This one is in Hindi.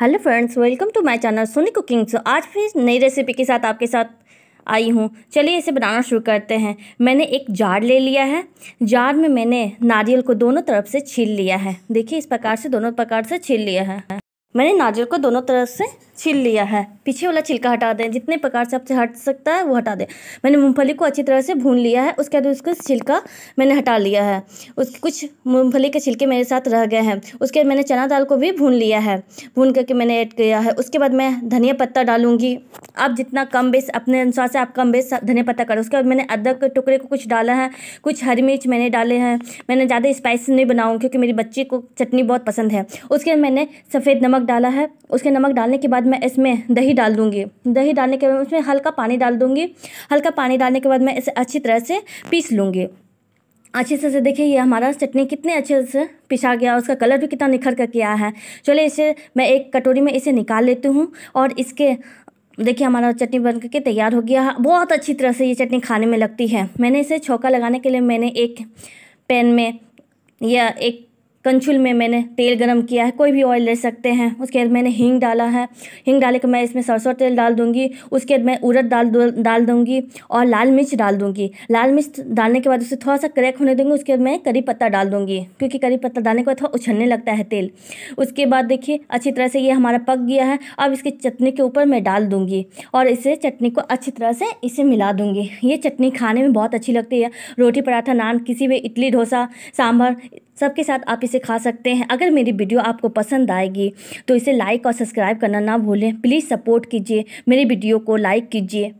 hello friends welcome to my channel Soni cooking so आज फिर नई रेसिपी के साथ आपके साथ आई हूँ चलिए इसे बनाना शुरू करते हैं मैंने एक जार ले लिया है जार में मैंने नारियल को दोनों तरफ से छील लिया है देखिए इस प्रकार से दोनों प्रकार से छील लिया है मैंने नाजल को दोनों तरफ से छील लिया है पीछे वाला छिलका हटा दें जितने प्रकार से आपसे हट सकता है वो हटा दें मैंने मूंगफली को अच्छी तरह से भून लिया है उसके बाद उसको छिलका मैंने हटा लिया है उस कुछ मूंगफली के छिलके मेरे साथ रह गए हैं उसके बाद मैंने चना दाल को भी भून लिया है भून करके मैंने ऐड किया है उसके बाद मैं धनिया पत्ता डालूंगी आप जितना कम बेस अपने अनुसार से आप कम बेस धनिया पत्ता करो उसके बाद मैंने अदरक के टुकड़े को कुछ डाला है कुछ हरी मिर्च मैंने डाले हैं मैंने ज़्यादा स्पाइसी नहीं बनाऊँ क्योंकि मेरी बच्ची को चटनी बहुत पसंद है उसके बाद मैंने सफ़ेद नमक डाला है उसके नमक डालने के बाद मैं इसमें दही डाल दूँगी दही डालने के बाद उसमें हल्का पानी डाल दूँगी हल्का पानी डालने के बाद मैं इसे अच्छी तरह से पीस लूँगी अच्छे से से देखिए ये हमारा चटनी कितने अच्छे से पिसा गया उसका कलर भी कितना निखर कर किया है चलिए इसे मैं एक कटोरी में इसे निकाल लेती हूँ और इसके देखिए हमारा चटनी बन करके तैयार हो गया है बहुत अच्छी तरह से ये चटनी खाने में लगती है मैंने इसे छौका लगाने के लिए मैंने एक पैन में या एक कंचुल में मैंने तेल गरम किया है कोई भी ऑयल ले सकते हैं उसके बाद मैंने हींग डाला है हींग डाले के मैं इसमें सरसों तेल डाल दूंगी उसके बाद मैं उड़द डाल डाल दूँगी और लाल मिर्च डाल दूँगी लाल मिर्च डालने के बाद उसे थोड़ा सा क्रैक होने दूंगी उसके बाद मैं करी पत्ता डाल दूँगी क्योंकि करी पत्ता डालने के बाद थोड़ा उछलने लगता है तेल उसके बाद देखिए अच्छी तरह से ये हमारा पक गया है अब इसके चटनी के ऊपर मैं डाल दूँगी और इसे चटनी को अच्छी तरह से इसे मिला दूँगी ये चटनी खाने में बहुत अच्छी लगती है रोटी पराठा नान किसी भी इडली डोसा सांभर सबके साथ आप इसे खा सकते हैं अगर मेरी वीडियो आपको पसंद आएगी तो इसे लाइक और सब्सक्राइब करना ना भूलें प्लीज़ सपोर्ट कीजिए मेरी वीडियो को लाइक कीजिए